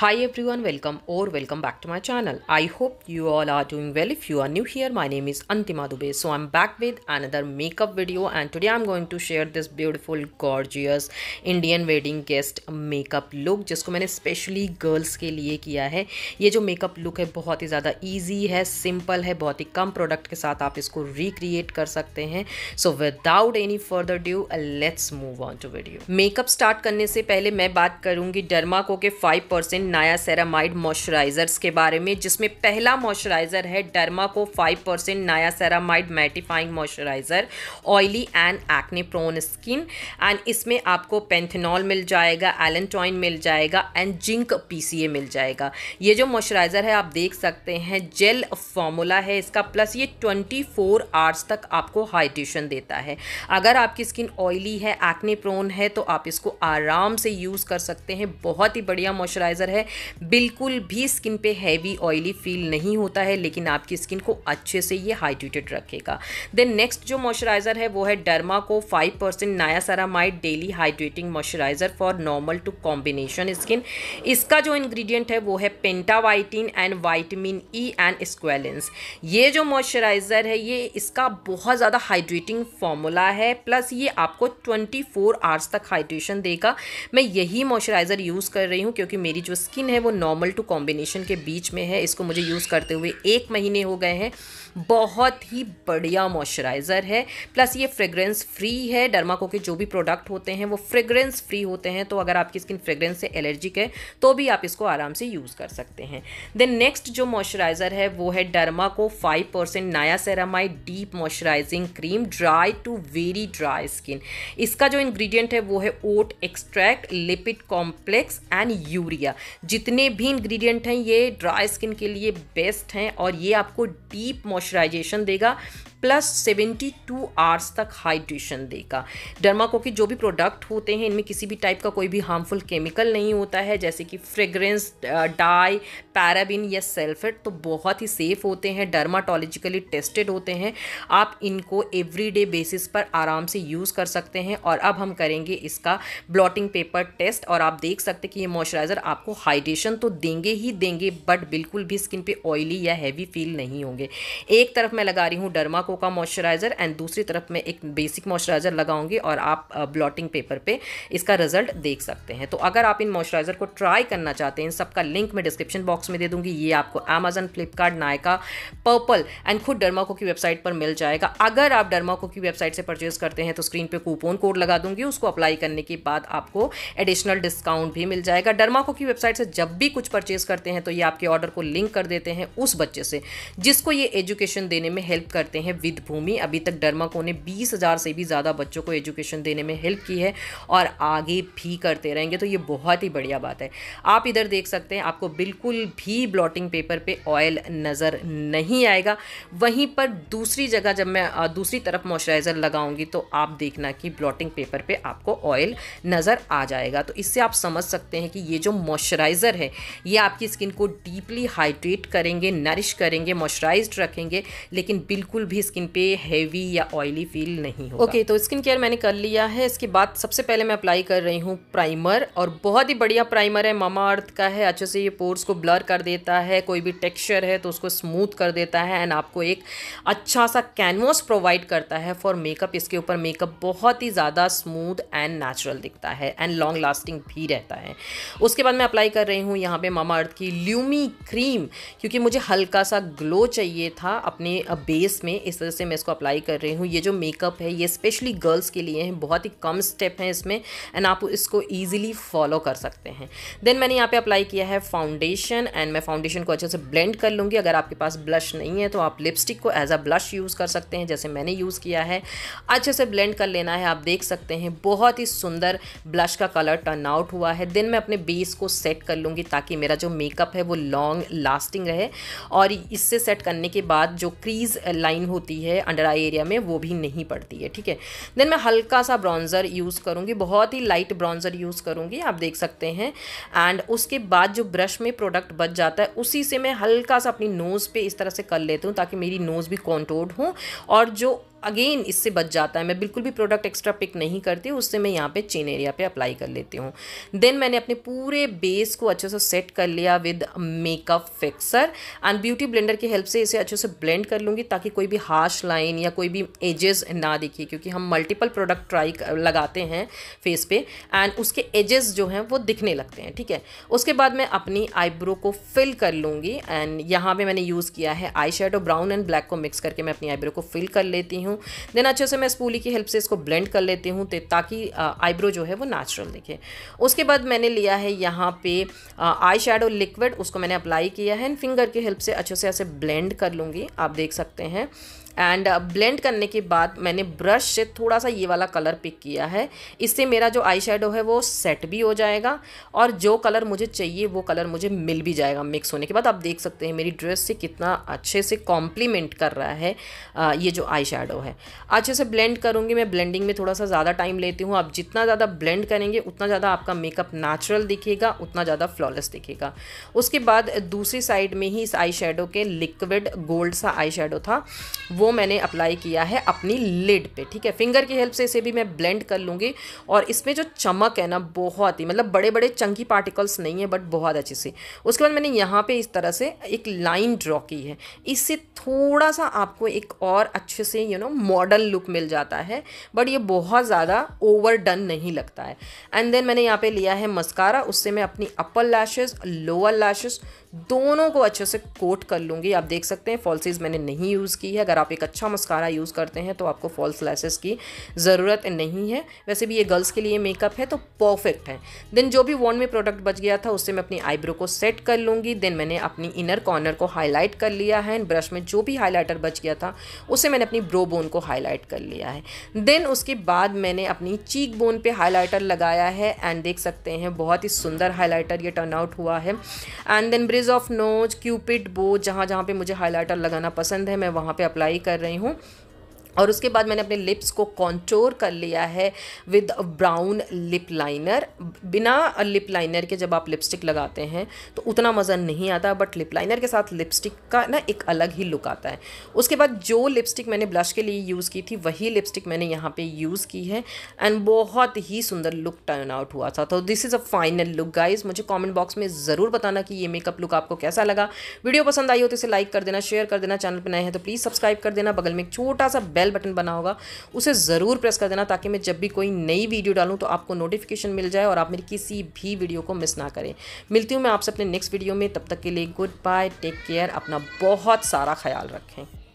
Hi everyone, welcome or welcome back to my channel. I hope you all are doing well. If you are new here, my name is Antima Dubey. So I'm back with another makeup video and today I'm going to share this beautiful gorgeous Indian wedding guest makeup look जिसको मैंने specially girls के लिए किया है ये जो makeup look है बहुत ही ज़्यादा easy है simple है बहुत ही कम product के साथ आप इसको recreate कर सकते हैं So without any further ado, let's move on to video. Makeup start करने से पहले मैं बात करूँगी डर्मा को के 5% नाया सेरामाइड मॉइस्चराइज़र्स के बारे में जिसमें पहला मॉइस्चराइज़र है डर्मा को 5 percent niacinamide mattifying moisturiser oily and acne prone skin and इसमें आपको पेंथेनॉल मिल जाएगा एलेंटॉइन मिल जाएगा एंड जिंक पीसीए मिल जाएगा ये जो मॉइस्चराइज़र है आप देख सकते हैं जेल फॉर्मूला है इसका प्लस ये ट्वेंटी फोर आवर्स तक आपको हाइड्रेशन देता है अगर आपकी स्किन ऑयली है एक्ने प्रोन है तो आप इसको आराम से यूज़ कर सकते हैं बहुत ही बढ़िया मॉइस्चराइज़र है है बिल्कुल भी स्किन पे हैवी ऑयली फील नहीं होता है लेकिन आपकी स्किन को अच्छे से ये हाइड्रेटेड रखेगा देन नेक्स्ट जो मॉइस्चराइज़र है वो है Derma Co five percent niacinamide daily hydrating moisturiser for normal to combination skin इसका जो इन्ग्रीडियंट है वो है pentavitin and vitamin E and squalane ये जो मॉइस्चराइज़र है ये इसका बहुत ज़्यादा हाइड्रेटिंग फॉर्मूला है प्लस ये आपको 24 फोर आवर्स तक हाइड्रेशन देगा मैं यही मॉइस्चराइज़र यूज़ कर रही हूँ क्योंकि मेरी जो स्किन है वो नॉर्मल टू कॉम्बिनेशन के बीच में है इसको मुझे यूज़ करते हुए एक महीने हो गए हैं बहुत ही बढ़िया मॉइस्चराइज़र है प्लस ये फ्रेगरेंस फ्री है डर्माको के जो भी प्रोडक्ट होते हैं वो फ्रेगरेंस फ्री होते हैं तो अगर आपकी स्किन फ्रेगरेंस से एलर्जिक है तो भी आप इसको आराम से यूज़ कर सकते हैं देन नेक्स्ट जो मॉइस्चराइज़र है वो है डर्माको फाइव परसेंट नाया deep moisturising cream dry to very dry skin इसका जो इन्ग्रीडियंट है वो है oat extract lipid complex and urea जितने भी इंग्रेडिएंट हैं ये ड्राई स्किन के लिए बेस्ट हैं और ये आपको डीप मॉइस्चराइजेशन देगा प्लस 72 आवर्स तक हाइड्रेशन देगा डर्माको के जो भी प्रोडक्ट होते हैं इनमें किसी भी टाइप का कोई भी हार्मफुल केमिकल नहीं होता है जैसे कि फ्रेग्रेंस डाई पैराबिन या सेल्फेट तो बहुत ही सेफ़ होते हैं डर्माटोलॉजिकली टेस्टेड होते हैं आप इनको एवरीडे बेसिस पर आराम से यूज़ कर सकते हैं और अब हम करेंगे इसका ब्लॉटिंग पेपर टेस्ट और आप देख सकते कि ये मॉइस्चराइज़र आपको हाइड्रेशन तो देंगे ही देंगे बट बिल्कुल भी स्किन पे ऑयली या हैवी फील नहीं होंगे एक तरफ मैं लगा रही हूँ डर्मा आंखों का मॉइस्चराइज़र एंड दूसरी तरफ मैं एक बेसिक मॉइस्चराइज़र लगाऊंगी और आप ब्लॉटिंग पेपर पे इसका रिजल्ट देख सकते हैं तो अगर आप इन मॉइस्चराइज़र को ट्राई करना चाहते हैं इन सबका लिंक मैं डिस्क्रिप्शन बॉक्स में दे दूंगी ये आपको अमेजन फ्लिपकार्ट नायका पर्पल एंड खुद डर्माको की वेबसाइट पर मिल जाएगा अगर आप डर्माको की वेबसाइट से परचेज करते हैं तो स्क्रीन पर कूपन कोड लगा दूंगी उसको अप्लाई करने के बाद आपको एडिशनल डिस्काउंट भी मिल जाएगा डर्माको की वेबसाइट से जब भी कुछ परचेज करते हैं तो ये आपके ऑर्डर को लिंक कर देते हैं उस बच्चे से जिसको ये एजुकेशन देने में हेल्प करते हैं विद भूमि अभी तक डरमको ने बीस हज़ार से भी ज़्यादा बच्चों को एजुकेशन देने में हेल्प की है और आगे भी करते रहेंगे तो ये बहुत ही बढ़िया बात है आप इधर देख सकते हैं आपको बिल्कुल भी ब्लॉटिंग पेपर पे ऑयल नज़र नहीं आएगा वहीं पर दूसरी जगह जब मैं दूसरी तरफ मॉइस्चराइज़र लगाऊंगी तो आप देखना कि ब्लॉटिंग पेपर पे आपको ऑयल नज़र आ जाएगा तो इससे आप समझ सकते हैं कि ये जो मॉइस्चराइज़र है ये आपकी स्किन को डीपली हाइड्रेट करेंगे नरिश करेंगे मॉइस्चराइज रखेंगे लेकिन बिल्कुल भी स्किन पे हैवी या ऑयली फील नहीं होगा ओके okay, तो स्किन केयर मैंने कर लिया है इसके बाद सबसे पहले मैं अप्लाई कर रही हूँ प्राइमर और बहुत ही बढ़िया प्राइमर है मामा अर्थ का है अच्छे से ये पोर्स को ब्लर कर देता है कोई भी टेक्स्चर है तो उसको स्मूथ कर देता है एंड आपको एक अच्छा सा कैनवस प्रोवाइड करता है फॉर मेकअप इसके ऊपर मेकअप बहुत ही ज़्यादा स्मूथ एंड नेचुरल दिखता है एंड लॉन्ग लास्टिंग भी रहता है उसके बाद मैं अप्लाई कर रही हूँ यहाँ पे मामा अर्थ की ल्यूमी क्रीम क्योंकि मुझे हल्का सा ग्लो चाहिए था अपने बेस में इस इस तरह से मैं इसको अप्लाई कर रही हूँ ये जो मेकअप है ये स्पेशली गर्ल्स के लिए हैं बहुत ही कम स्टेप हैं इसमें एंड आप इसको ईजिली फॉलो कर सकते हैं देन मैंने यहाँ पर अप्लाई किया है फाउंडेशन एंड मैं फाउंडेशन को अच्छे से ब्लेंड कर लूँगी अगर आपके पास ब्लश नहीं है तो आप लिपस्टिक को एज अ ब्लश यूज़ कर सकते हैं जैसे मैंने यूज़ किया है अच्छे से ब्लेंड कर लेना है आप देख सकते हैं बहुत ही सुंदर ब्लश का कलर टर्न आउट हुआ है देन मैं अपने बेस को सेट कर लूँगी ताकि मेरा जो मेकअप है वो लॉन्ग लास्टिंग रहे और इससे सेट करने के बाद जो क्रीज लाइन होती होती है अंडर आई एरिया में वो भी नहीं पड़ती है ठीक है देन मैं हल्का सा ब्राउन्ज़र यूज़ करूँगी बहुत ही लाइट ब्राउन्ज़र यूज़ करूँगी आप देख सकते हैं एंड उसके बाद जो ब्रश में प्रोडक्ट बच जाता है उसी से मैं हल्का सा अपनी नोज़ पर इस तरह से कर लेती हूँ ताकि मेरी नोज़ भी कॉन्टोर्ड हो और जो अगेन इससे बच जाता है मैं बिल्कुल भी प्रोडक्ट एक्स्ट्रा पिक नहीं करती उससे मैं यहाँ पे चेन एरिया पे अप्लाई कर लेती हूँ देन मैंने अपने पूरे बेस को अच्छे से सेट कर लिया with makeup fixer and beauty blender की हेल्प से इसे अच्छे से ब्लेंड कर लूँगी ताकि कोई भी हार्श लाइन या कोई भी एजेस ना दिखे क्योंकि हम मल्टीपल प्रोडक्ट ट्राई लगाते हैं फेस पे एंड उसके एजेस जो हैं वो दिखने लगते हैं ठीक है उसके बाद मैं अपनी आईब्रो को फिल कर लूँगी एंड यहाँ पर मैंने यूज़ किया है आई ब्राउन एंड ब्लैक को मिक्स करके मैं अपनी आईब्रो को फिल कर लेती हूँ हूँ देन अच्छे से मैं स्पूली की हेल्प से इसको ब्लेंड कर लेती हूँ ताकि आईब्रो जो है वो नेचुरल दिखे उसके बाद मैंने लिया है यहाँ पे आई शेडो लिक्विड उसको मैंने अप्लाई किया है एंड फिंगर की हेल्प से अच्छे से ऐसे ब्लेंड कर लूँगी आप देख सकते हैं एंड ब्लेंड uh, करने के बाद मैंने ब्रश से थोड़ा सा ये वाला कलर पिक किया है इससे मेरा जो आई शेडो है वो सेट भी हो जाएगा और जो कलर मुझे चाहिए वो कलर मुझे मिल भी जाएगा मिक्स होने के बाद आप देख सकते हैं मेरी ड्रेस से कितना अच्छे से कॉम्प्लीमेंट कर रहा है आ, uh, ये जो आई शेडो है अच्छे से ब्लेंड करूँगी मैं ब्लेंडिंग में थोड़ा सा ज़्यादा टाइम लेती हूँ आप जितना ज़्यादा ब्लेंड करेंगे उतना ज़्यादा आपका मेकअप नेचुरल दिखेगा उतना ज़्यादा फ्लॉलेस दिखेगा उसके बाद दूसरी साइड में ही इस आई के लिक्विड गोल्ड सा आई था वो वो मैंने अप्लाई किया है अपनी लिड पे ठीक है फिंगर की हेल्प से इसे भी मैं ब्लेंड कर लूँगी और इसमें जो चमक है ना बहुत ही मतलब बड़े बड़े चंकी पार्टिकल्स नहीं है बट बहुत अच्छे से उसके बाद मैंने यहाँ पर इस तरह से एक लाइन ड्रॉ की है इससे थोड़ा सा आपको एक और अच्छे से यू नो मॉडर्न लुक मिल जाता है बट ये बहुत ज़्यादा ओवर डन नहीं लगता है एंड देन मैंने यहाँ पे लिया है मस्कारा उससे मैं अपनी अपर लैशेज़ लोअर लैशेज़ दोनों को अच्छे से कोट कर लूँगी आप देख सकते हैं फॉल्सीज़ मैंने नहीं यूज़ की है अगर आप एक अच्छा मस्कारा यूज़ करते हैं तो आपको फॉल्स लैसेस की ज़रूरत नहीं है वैसे भी ये गर्ल्स के लिए मेकअप है तो परफेक्ट है देन जो भी वॉन में प्रोडक्ट बच गया था उससे मैं अपनी आईब्रो को सेट कर लूँगी देन मैंने अपनी इनर कॉर्नर को हाईलाइट कर लिया है ब्रश में जो भी हाईलाइटर बच गया था उसे मैंने अपनी ब्रो बोन को हाईलाइट कर लिया है देन उसके बाद मैंने अपनी चीक बोन पर हाईलाइटर लगाया है एंड देख सकते हैं बहुत ही सुंदर हाईलाइटर ये टर्न आउट हुआ है and then bridge of nose cupid bow जहाँ जहाँ पे मुझे हाईलाइटर लगाना पसंद है मैं वहाँ पे अप्लाई कर रही हूँ और उसके बाद मैंने अपने लिप्स को कॉन्टोर कर लिया है विद ब्राउन लिप लाइनर बिना लिप लाइनर के जब आप लिपस्टिक लगाते हैं तो उतना मज़ा नहीं आता बट लिप लाइनर के साथ लिपस्टिक का ना एक अलग ही लुक आता है उसके बाद जो लिपस्टिक मैंने ब्लश के लिए यूज़ की थी वही लिपस्टिक मैंने यहाँ पे यूज़ की है एंड बहुत ही सुंदर लुक टर्न आउट हुआ था तो this is a final look guys मुझे कॉमेंट बॉक्स में ज़रूर बताना कि ये मेकअप लुक आपको कैसा लगा वीडियो पसंद आई हो तो इसे लाइक कर देना शेयर कर देना चैनल पर नए हैं तो प्लीज़ सब्सक्राइब कर देना बगल में एक छोटा सा बेल बेल बटन बना होगा उसे ज़रूर प्रेस कर देना ताकि मैं जब भी कोई नई वीडियो डालूँ तो आपको नोटिफिकेशन मिल जाए और आप मेरी किसी भी वीडियो को मिस ना करें मिलती हूँ मैं आपसे अपने नेक्स्ट वीडियो में तब तक के लिए गुड बाय टेक केयर अपना बहुत सारा ख्याल रखें